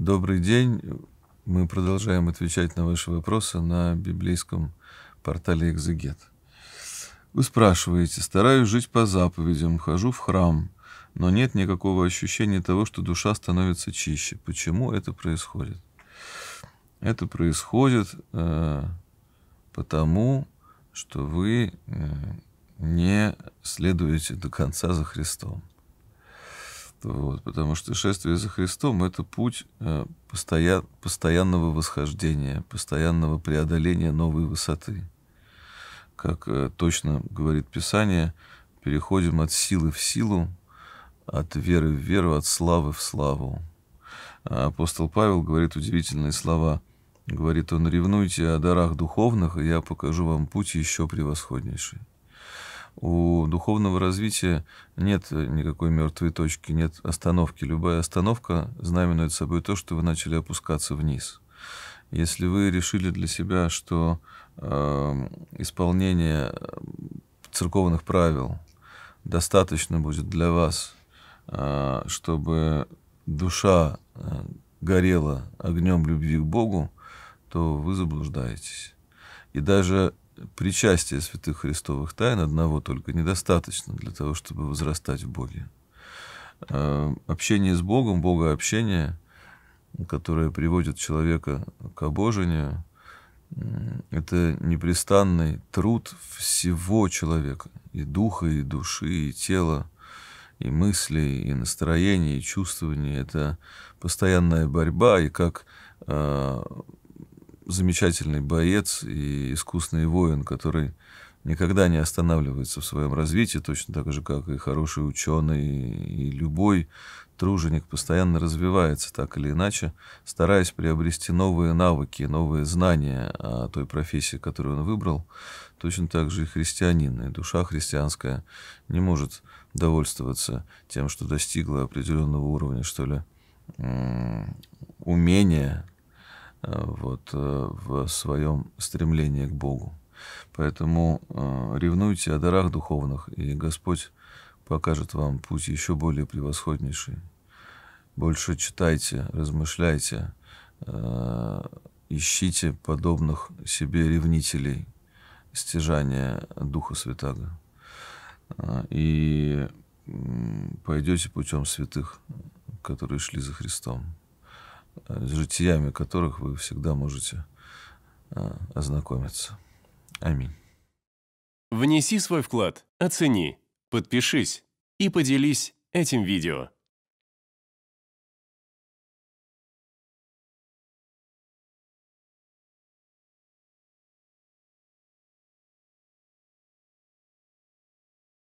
Добрый день. Мы продолжаем отвечать на ваши вопросы на библейском портале «Экзегет». Вы спрашиваете, стараюсь жить по заповедям, хожу в храм, но нет никакого ощущения того, что душа становится чище. Почему это происходит? Это происходит э, потому, что вы э, не следуете до конца за Христом. Вот, потому что шествие за Христом — это путь э, постоя... постоянного восхождения, постоянного преодоления новой высоты. Как э, точно говорит Писание, переходим от силы в силу, от веры в веру, от славы в славу. А апостол Павел говорит удивительные слова. Говорит он, ревнуйте о дарах духовных, и я покажу вам путь еще превосходнейший у духовного развития нет э, никакой мертвой точки, нет остановки. Любая остановка знаменует собой то, что вы начали опускаться вниз. Если вы решили для себя, что эм, э, исполнение церковных правил достаточно будет для вас, э, чтобы душа э, горела огнем любви к Богу, то вы заблуждаетесь. И даже причастия святых христовых тайн одного только недостаточно для того, чтобы возрастать в Боге. А, общение с Богом, Бога общение, которое приводит человека к обожению, это непрестанный труд всего человека, и духа, и души, и тела, и мыслей, и настроений, и чувствований. Это постоянная борьба, и как а, замечательный боец и искусный воин, который никогда не останавливается в своем развитии, точно так же, как и хороший ученый, и любой труженик постоянно развивается так или иначе, стараясь приобрести новые навыки, новые знания о той профессии, которую он выбрал. Точно так же и христианин, и душа христианская не может довольствоваться тем, что достигла определенного уровня, что ли, умения, Э, вот, э, в своем стремлении к Богу. Поэтому э, ревнуйте о дарах духовных, и Господь покажет вам путь еще более превосходнейший. Больше читайте, размышляйте, ищите подобных себе ревнителей стяжания Духа Святаго. И пойдете путем святых, которые шли за Христом с житиями которых вы всегда можете а, ознакомиться. Аминь. Внеси свой вклад, оцени, подпишись и поделись этим видео.